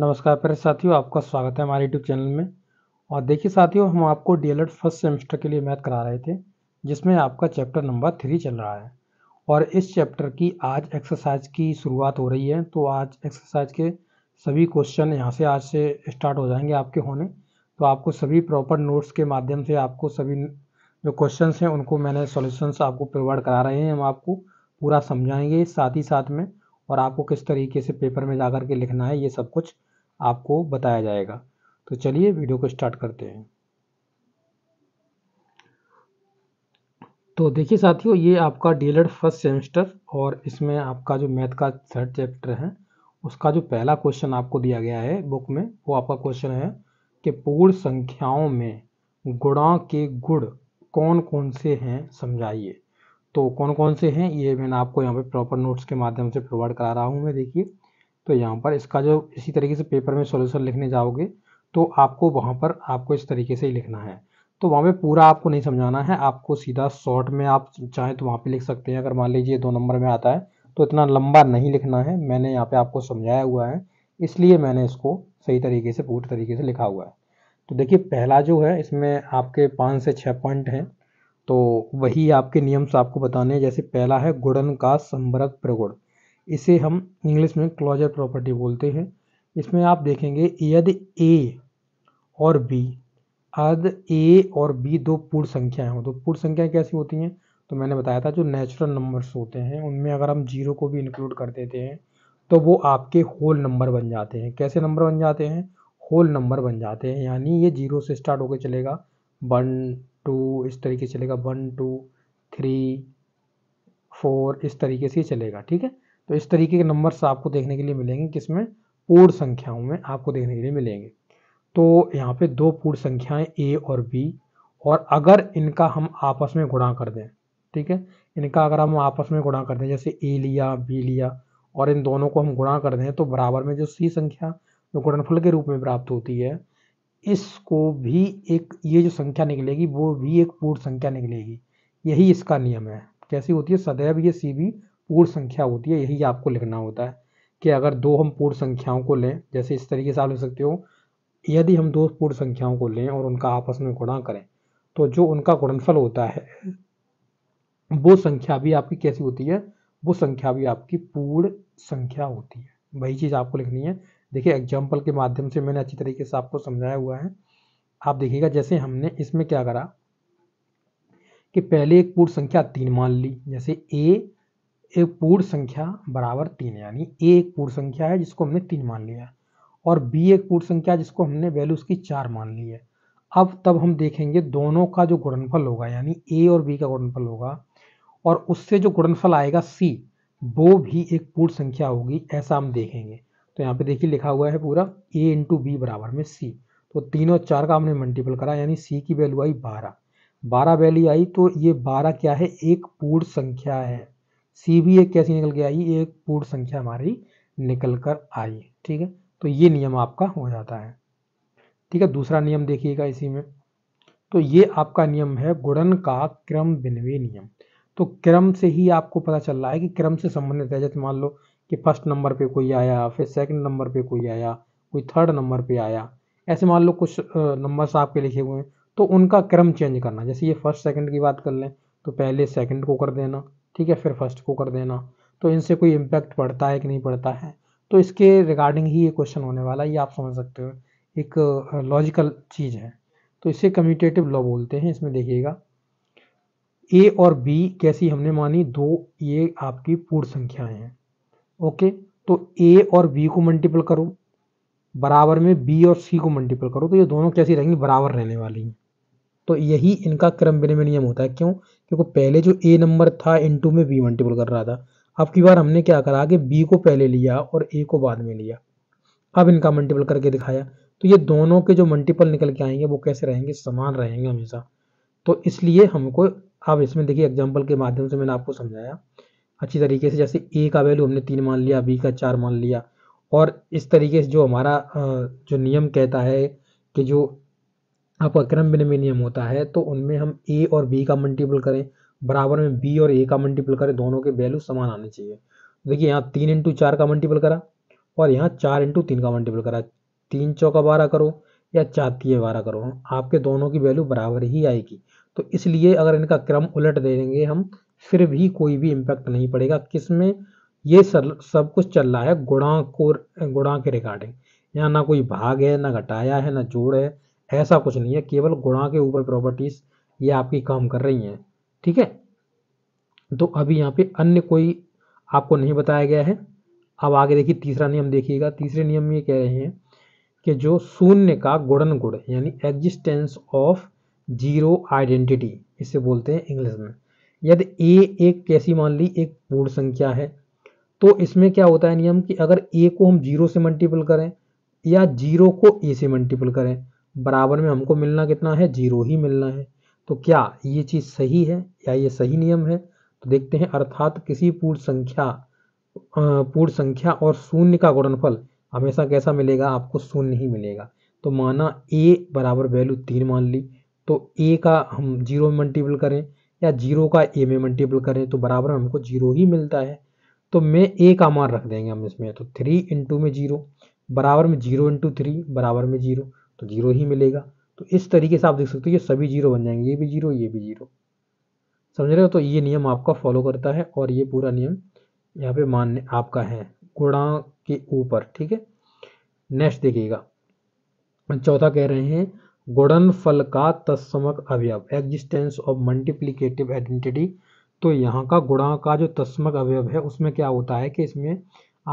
नमस्कार प्यारे साथियों आपका स्वागत है हमारे यूट्यूब चैनल में और देखिए साथियों हम आपको डीएलएड फर्स्ट सेमेस्टर के लिए मैथ करा रहे थे जिसमें आपका चैप्टर नंबर थ्री चल रहा है और इस चैप्टर की आज एक्सरसाइज की शुरुआत हो रही है तो आज एक्सरसाइज के सभी क्वेश्चन यहाँ से आज से स्टार्ट हो जाएंगे आपके होने तो आपको सभी प्रॉपर नोट्स के माध्यम से आपको सभी जो क्वेश्चन हैं उनको मैंने सोल्यूशंस आपको प्रोवाइड करा रहे हैं हम आपको पूरा समझाएंगे साथ ही साथ में और आपको किस तरीके से पेपर में जा के लिखना है ये सब कुछ आपको बताया जाएगा तो चलिए वीडियो को स्टार्ट करते हैं तो देखिए साथियों ये आपका डी फर्स्ट सेमेस्टर और इसमें आपका जो मैथ का थर्ड चैप्टर है उसका जो पहला क्वेश्चन आपको दिया गया है बुक में वो आपका क्वेश्चन है कि पूर्ण संख्याओं में गुणा के गुण कौन कौन से हैं समझाइए तो कौन कौन से हैं ये मैंने आपको यहाँ पे प्रॉपर नोट्स के माध्यम से प्रोवाइड करा रहा हूँ मैं देखिए तो यहाँ पर इसका जो इसी तरीके से पेपर में सोल्यूशन लिखने जाओगे तो आपको वहाँ पर आपको इस तरीके से ही लिखना है तो वहाँ पे पूरा आपको नहीं समझाना है आपको सीधा शॉर्ट में आप चाहें तो वहाँ पे लिख सकते हैं अगर मान लीजिए दो नंबर में आता है तो इतना लंबा नहीं लिखना है मैंने यहाँ पे आपको समझाया हुआ है इसलिए मैंने इसको सही तरीके से पूरे तरीके से लिखा हुआ है तो देखिए पहला जो है इसमें आपके पाँच से छः पॉइंट हैं तो वही आपके नियम्स आपको बताने हैं जैसे पहला है गुड़न का संबरक प्रगुड़ इसे हम इंग्लिश में क्लोजर प्रॉपर्टी बोलते हैं इसमें आप देखेंगे यदि ए और बी अद ए और बी दो पूर्ण संख्याएं हो तो पूर्ण संख्याएं कैसी होती हैं तो मैंने बताया था जो नेचुरल नंबर्स होते हैं उनमें अगर हम जीरो को भी इंक्लूड कर देते हैं तो वो आपके होल नंबर बन जाते हैं कैसे नंबर बन जाते हैं होल नंबर बन जाते हैं यानी ये जीरो से स्टार्ट होकर चलेगा वन टू इस तरीके से चलेगा वन टू थ्री फोर इस तरीके से चलेगा ठीक है तो इस तरीके के नंबर्स आपको देखने के लिए मिलेंगे किसमें पूर्ण संख्याओं में आपको देखने के लिए मिलेंगे तो यहाँ पे दो पूर्ण संख्याएं ए और बी और अगर इनका हम आपस में गुणा कर दें ठीक है इनका अगर हम आपस में गुणा कर दें जैसे ए लिया बी लिया और इन दोनों को हम गुणा कर दें तो बराबर में जो सी संख्या जो गुणनफल के रूप में प्राप्त होती है इसको भी एक ये जो संख्या निकलेगी वो भी एक पूर्ण संख्या निकलेगी यही इसका नियम है कैसी होती है सदैव ये सी भी पूर्ण संख्या होती है यही आपको लिखना होता है कि अगर दो हम पूर्ण संख्याओं को लें जैसे इस तरीके से आप लिख सकते हो यदि हम दो पूर्ण संख्याओं को लें और उनका आपस में गुणा करें तो जो उनका गुणनफल होता है वो संख्या भी आपकी कैसी होती है वो संख्या भी आपकी पूर्ण संख्या होती है वही चीज़ आपको लिखनी है देखिए एग्जाम्पल के माध्यम से मैंने अच्छी तरीके से आपको समझाया हुआ है आप देखिएगा जैसे हमने इसमें क्या करा कि पहले एक पूर्ण संख्या तीन मान ली जैसे ए एक पूर्ण संख्या बराबर तीन यानी ए एक पूर्ण संख्या है जिसको हमने तीन मान लिया और बी एक पूर्ण संख्या जिसको हमने वैल्यू उसकी चार मान ली है अब तब हम देखेंगे दोनों का जो गुणनफल होगा यानी ए और बी का गुणनफल होगा और उससे जो गुणनफल आएगा सी वो भी एक पूर्ण संख्या होगी ऐसा हम देखेंगे तो यहाँ पे देखिए लिखा हुआ है पूरा ए इंटू बी बराबर में सी तो तीन और चार का हमने मल्टीपल करा यानी सी की वैल्यू आई बारह बारह वैल्यू आई तो ये बारह क्या है एक पूर्ण संख्या है सी भी एक कैसी निकल के आई एक पूर्ण संख्या हमारी निकल कर आई ठीक है तो ये नियम आपका हो जाता है ठीक है दूसरा नियम देखिएगा इसी में तो ये आपका नियम है गुणन का क्रम बिनवे नियम तो क्रम से ही आपको पता चल रहा है कि क्रम से संबंधित है जैसे मान लो कि फर्स्ट नंबर पे कोई आया फिर सेकंड नंबर पे कोई आया कोई थर्ड नंबर पे आया ऐसे मान लो कुछ नंबर्स आपके लिखे हुए हैं तो उनका क्रम चेंज करना जैसे ये फर्स्ट सेकंड की बात कर लें तो पहले सेकंड को कर देना ठीक है फिर फर्स्ट को कर देना तो इनसे कोई इम्पैक्ट पड़ता है कि नहीं पड़ता है तो इसके रिगार्डिंग ही ये क्वेश्चन होने वाला है ये आप समझ सकते हो एक लॉजिकल चीज़ है तो इसे कम्यूटेटिव लॉ बोलते हैं इसमें देखिएगा ए और बी कैसी हमने मानी दो ये आपकी पूर्ण संख्याएं हैं ओके तो ए और बी को मल्टीपल करो बराबर में बी और सी को मल्टीपल करो तो ये दोनों कैसी रहेंगी बराबर रहने वाली हैं तो यही इनका क्रम विनिमय नियम होता है क्यों क्योंकि पहले जो ए नंबर था इन टू में बी मल्टीपल कर रहा था अब की बार हमने क्या करा कि बी को पहले लिया और ए को बाद में लिया अब इनका मल्टीपल करके दिखाया तो ये दोनों के जो मल्टीपल निकल के आएंगे वो कैसे रहेंगे समान रहेंगे हमेशा तो इसलिए हमको अब इसमें देखिए एग्जाम्पल के माध्यम से मैंने आपको समझाया अच्छी तरीके से जैसे ए का वैल्यू हमने तीन मान लिया बी का चार मान लिया और इस तरीके से जो हमारा जो नियम कहता है कि जो आपका क्रम विनिमय नियम होता है तो उनमें हम ए और बी का मल्टीपल करें बराबर में बी और ए का मल्टीपल करें दोनों के वैल्यू समान आने चाहिए देखिए यहाँ तीन इंटू चार का मल्टीपल करा और यहाँ चार इंटू तीन का मल्टीपल करा तीन चौका बारह करो या चार तीय बारह करो आपके दोनों की वैल्यू बराबर ही आएगी तो इसलिए अगर इनका क्रम उलट दे देंगे हम फिर भी कोई भी इम्पैक्ट नहीं पड़ेगा किस में ये सर, सब कुछ चल रहा है गुणा को गुणा के रिगार्डिंग यहाँ ना कोई भाग है ना घटाया है ना जोड़ है ऐसा कुछ नहीं है केवल गुणा के ऊपर प्रॉपर्टीज ये आपकी काम कर रही हैं ठीक है तो अभी यहाँ पे अन्य कोई आपको नहीं बताया गया है अब आगे देखिए तीसरा नियम देखिएगा तीसरे नियम में ये कह रहे हैं कि जो शून्य का गुणन गुण यानी एग्जिस्टेंस ऑफ जीरो आइडेंटिटी इसे बोलते हैं इंग्लिश में यदि ए एक कैसी मान ली एक पूर्ण संख्या है तो इसमें क्या होता है नियम कि अगर ए को हम जीरो से मल्टीपल करें या जीरो को ए से मल्टीपल करें बराबर में हमको मिलना कितना है जीरो ही मिलना है तो क्या ये चीज़ सही है या ये सही नियम है तो देखते हैं अर्थात किसी पूर्ण संख्या पूर्ण संख्या और शून्य का गुणनफल हमेशा कैसा मिलेगा आपको शून्य ही मिलेगा तो माना ए बराबर वैल्यू तीन मान ली तो ए का हम जीरो में मल्टीपल करें या जीरो का ए में मल्टीपल करें तो बराबर हमको जीरो ही मिलता है तो मैं ए का मान रख देंगे हम इसमें तो थ्री इंटू में जीरो बराबर में जीरो इंटू थ्री बराबर में जीरो तो जीरो ही मिलेगा तो इस तरीके से आप देख सकते हो ये सभी जीरो बन जाएंगे ये भी जीरो ये भी जीरो समझ रहे हो तो ये नियम आपका फॉलो करता है और ये पूरा नियम यहाँ पे मान्य आपका है गुणा के ऊपर ठीक है नेक्स्ट देखिएगा चौथा कह रहे हैं गुणन फल का तत्समक अवयव एग्जिस्टेंस ऑफ मल्टीप्लीकेटिव आइडेंटिटी तो यहाँ का गुणा का जो तस्मक अवयव है उसमें क्या होता है कि इसमें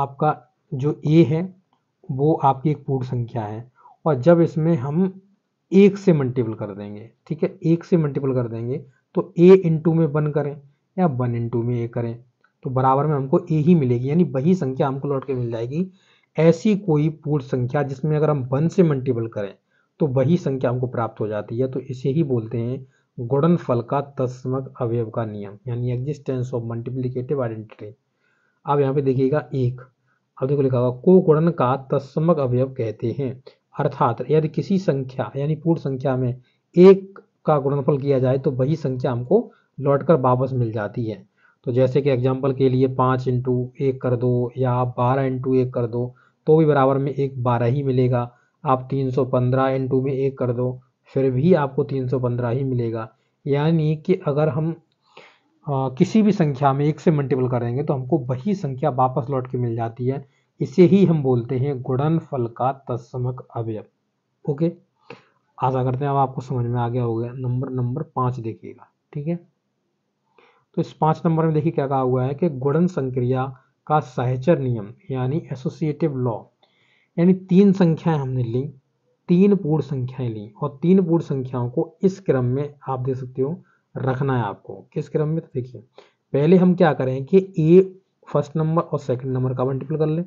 आपका जो ए है वो आपकी एक पूर्ण संख्या है और जब इसमें हम एक से मल्टीपल कर देंगे ठीक है एक से मल्टीपल कर देंगे तो ए इंटू में वन करें या वन इंटू में ए करें तो बराबर में हमको ए ही मिलेगी यानी वही संख्या हमको लौट के मिल जाएगी ऐसी कोई पूर्ण संख्या जिसमें अगर हम वन से मल्टीपल करें तो वही संख्या हमको प्राप्त हो जाती है तो इसे ही बोलते हैं गुड़न फल का तस्मक अवयव का नियम यानी एग्जिस्टेंस ऑफ मल्टीप्लीकेटिव आइडेंटिटी अब यहाँ पे देखिएगा एक अब देखो लिखा हुआ को गुणन का तस्मक अवयव कहते हैं अर्थात यदि किसी संख्या यानी पूर्ण संख्या में एक का गुणनफल किया जाए तो वही संख्या हमको लौट कर वापस मिल जाती है तो जैसे कि एग्जाम्पल के लिए पाँच इंटू एक कर दो या आप बारह इंटू एक कर दो तो भी बराबर में एक बारह ही मिलेगा आप तीन सौ पंद्रह इंटू में एक कर दो फिर भी आपको तीन सौ पंद्रह ही मिलेगा यानी कि अगर हम आ, किसी भी संख्या में एक से मल्टीपल करेंगे तो हमको वही संख्या वापस लौट के मिल जाती है इसे ही हम बोलते हैं फल का तत्समक अवयव ओके आशा करते हैं अब आपको समझ में आ गया होगा नंबर नंबर पांच देखिएगा ठीक है तो इस पांच नंबर में देखिए क्या कहा हुआ है कि गुणन संक्रिया का सहचर नियम यानी एसोसिएटिव लॉ यानी तीन संख्याएं हमने ली तीन पूर्ण संख्याएं ली और तीन पूर्ण संख्याओं को इस क्रम में आप देख सकते हो रखना है आपको किस क्रम में तो देखिए पहले हम क्या करें कि ए फर्स्ट नंबर और सेकंड नंबर का मल्टीपल कर लें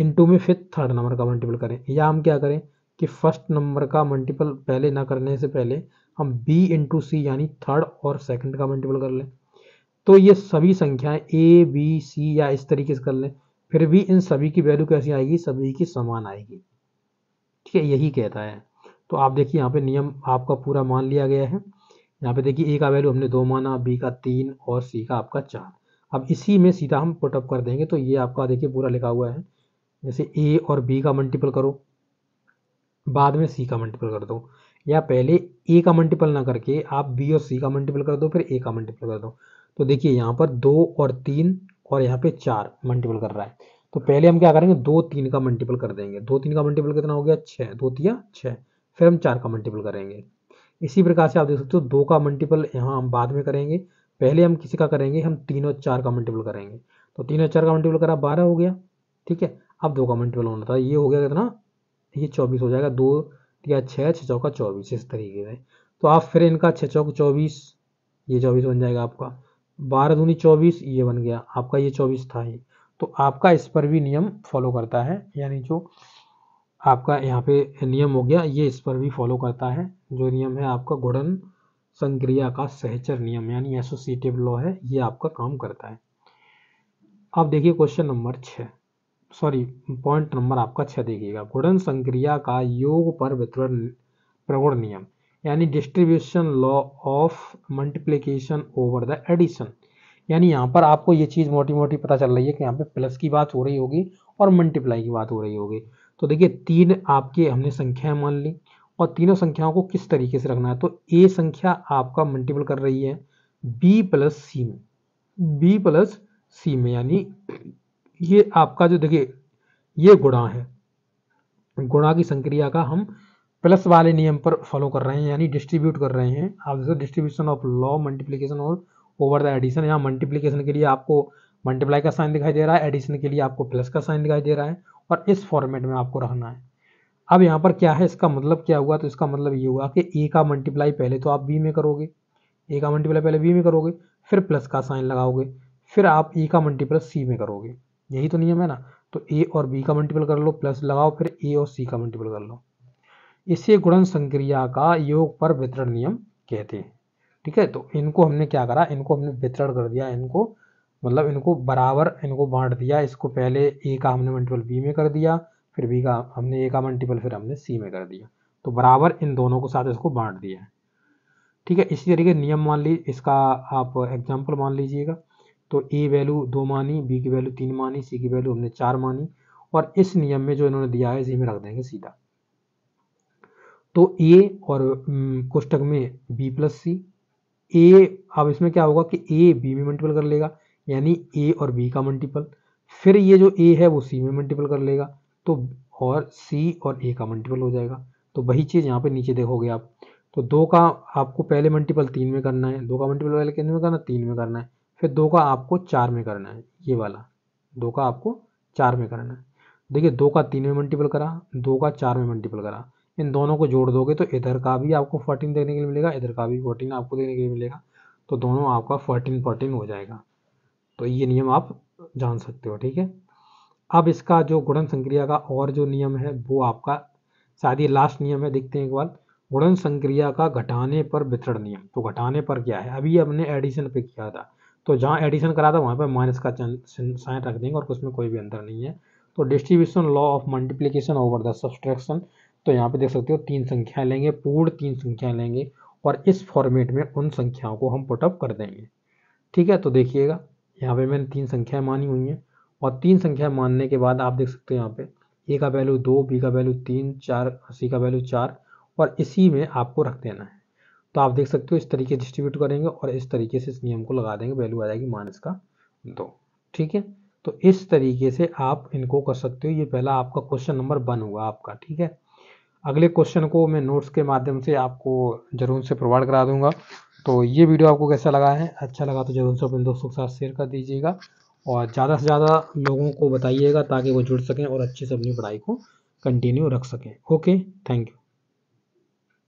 इन टू में फिर थर्ड नंबर का मल्टीपल करें या हम क्या करें कि फर्स्ट नंबर का मल्टीपल पहले ना करने से पहले हम बी इंटू सी यानी थर्ड और सेकंड का मल्टीपल कर लें तो ये सभी संख्याएं ए बी सी या इस तरीके से कर लें फिर भी इन सभी की वैल्यू कैसी आएगी सभी की समान आएगी ठीक है यही कहता है तो आप देखिए यहाँ पे नियम आपका पूरा मान लिया गया है यहाँ पे देखिए ए का वैल्यू हमने दो माना बी का तीन और सी का आपका चार अब इसी में सीधा हम पुटअप कर देंगे तो ये आपका देखिए पूरा लिखा हुआ है जैसे ए और बी का मल्टीपल करो बाद में सी का मल्टीपल कर दो या पहले ए का मल्टीपल ना करके आप बी और सी का मल्टीपल कर दो फिर ए का मल्टीपल कर दो तो देखिए यहाँ पर दो और तीन और यहाँ पे चार मल्टीपल कर रहा है तो पहले हम क्या करेंगे दो तीन का मल्टीपल कर देंगे दो तीन का मल्टीपल कितना हो गया छः दो तिया छः फिर हम चार का मल्टीपल करेंगे इसी प्रकार से आप देख सकते हो दो का मल्टीपल यहाँ हम बाद में करेंगे पहले हम किसी का करेंगे हम तीन और चार का मल्टीपल करेंगे तो तीन और चार का मल्टीपल करा बारह हो गया ठीक है अब दो कॉमन ट्वेल्व होना था ये हो गया कितना ये चौबीस हो जाएगा दो या छः छः चौका चौबीस इस तरीके से तो आप फिर इनका छः चौक चौबीस ये चौबीस बन जाएगा आपका बारह दूनी चौबीस ये बन गया आपका ये चौबीस था ये तो आपका इस पर भी नियम फॉलो करता है यानी जो आपका यहाँ पे नियम हो गया ये इस पर भी फॉलो करता है जो नियम है आपका गुड़न संक्रिया का सहचर नियम यानी एसोसिएटिव लॉ है ये आपका काम करता है अब देखिए क्वेश्चन नंबर छः सॉरी पॉइंट नंबर आपका छह देखिएगा गुणन संक्रिया का योग पर वितरण प्रगुण नियम यानी distribution law of multiplication over the addition यानी यहाँ पर आपको ये चीज़ मोटी मोटी पता चल रही है कि यहाँ पे प्लस की बात हो रही होगी और मल्टीप्लाई की बात हो रही होगी तो देखिए तीन आपके हमने संख्या मान ली और तीनों संख्याओं को किस तरीके से रखना है तो ए संख्या आपका मल्टीपल कर रही है बी प्लस सी में बी प्लस सी में यानी ये आपका जो देखिए ये गुणा है गुणा की संक्रिया का हम प्लस वाले नियम पर फॉलो कर रहे हैं यानी डिस्ट्रीब्यूट कर रहे हैं आप जैसे डिस्ट्रीब्यूशन ऑफ लॉ मल्टीप्लीकेशन और ओवर द एडिशन यहाँ मल्टीप्लीकेशन के लिए आपको मल्टीप्लाई का साइन दिखाई दे रहा है एडिशन के लिए आपको प्लस का साइन दिखाई दे रहा है और इस फॉर्मेट में आपको रहना है अब यहाँ पर क्या है इसका मतलब क्या हुआ तो इसका मतलब ये हुआ कि ए का मल्टीप्लाई पहले तो आप बी में करोगे ए का मल्टीप्लाई पहले बी में करोगे फिर प्लस का साइन लगाओगे फिर आप ई का मल्टीप्लस सी में करोगे यही तो नियम है ना तो ए और बी का मल्टीपल कर लो प्लस लगाओ फिर ए और सी का मल्टीपल कर लो इसे गुणन संक्रिया का योग पर वितरण नियम कहते हैं ठीक है तो इनको हमने क्या करा इनको हमने वितरण कर दिया इनको मतलब इनको बराबर इनको बांट दिया इसको पहले ए का हमने मल्टीपल बी में कर दिया फिर बी का हमने ए का मल्टीपल फिर हमने सी में कर दिया तो बराबर इन दोनों को साथ इसको बांट दिया ठीक है इसी तरीके नियम मान लीजिए इसका आप एग्जाम्पल मान लीजिएगा तो ए वैल्यू दो मानी बी की वैल्यू तीन मानी सी की वैल्यू हमने चार मानी और इस नियम में जो इन्होंने दिया है इसी में रख देंगे सीधा तो ए और कोष्टक में बी प्लस सी ए अब इसमें क्या होगा कि ए बी में मल्टीपल कर लेगा यानी ए और बी का मल्टीपल फिर ये जो ए है वो सी में मल्टीपल कर लेगा तो और सी और ए का मल्टीपल हो जाएगा तो वही चीज़ यहाँ पे नीचे देखोगे आप तो दो का आपको पहले मल्टीपल तीन में करना है दो का मल्टीपल पहले कितने में करना है तीन में करना है फिर दो का आपको चार में करना है ये वाला दो का आपको चार में करना है देखिए दो का तीन में मल्टीपल करा दो का चार में मल्टीपल करा इन दोनों को जोड़ दोगे तो इधर का भी आपको फोर्टीन देखने के लिए मिलेगा इधर का भी फोर्टीन आपको देखने के लिए मिलेगा तो दोनों आपका फोर्टीन फोर्टीन हो जाएगा तो ये नियम आप जान सकते हो ठीक है अब इसका जो गुणन संक्रिया का और जो नियम है वो आपका शायद ये लास्ट नियम है देखते हैं एक बार गुणन संक्रिया का घटाने पर वितरण नियम तो घटाने पर क्या है अभी हमने एडिशन पे किया था तो जहाँ एडिशन करा था वहाँ पर माइनस का साइन रख देंगे और उसमें कोई भी अंतर नहीं है तो distribution law of multiplication over the subtraction तो यहाँ पे देख सकते हो तीन संख्याएं लेंगे पूर्ण तीन संख्याएं लेंगे और इस फॉर्मेट में उन संख्याओं को हम पुटअप कर देंगे ठीक है तो देखिएगा यहाँ पे मैंने तीन संख्याएं मानी हुई हैं और तीन संख्याएं मानने के बाद आप देख सकते हो यहाँ पे ए का वैल्यू दो बी का वैल्यू तीन चार सी का वैल्यू चार और इसी में आपको रख देना है तो आप देख सकते हो इस तरीके डिस्ट्रीब्यूट करेंगे और इस तरीके से इस नियम को लगा देंगे वैल्यू आ जाएगी माइनस का दो ठीक है तो इस तरीके से आप इनको कर सकते हो ये पहला आपका क्वेश्चन नंबर वन हुआ आपका ठीक है अगले क्वेश्चन को मैं नोट्स के माध्यम से आपको जरूर से प्रोवाइड करा दूंगा तो ये वीडियो आपको कैसा लगा है अच्छा लगा तो जरूर से अपने दोस्तों के साथ शेयर कर दीजिएगा और ज़्यादा से ज़्यादा लोगों को बताइएगा ताकि वो जुड़ सकें और अच्छे से अपनी पढ़ाई को कंटिन्यू रख सकें ओके थैंक यू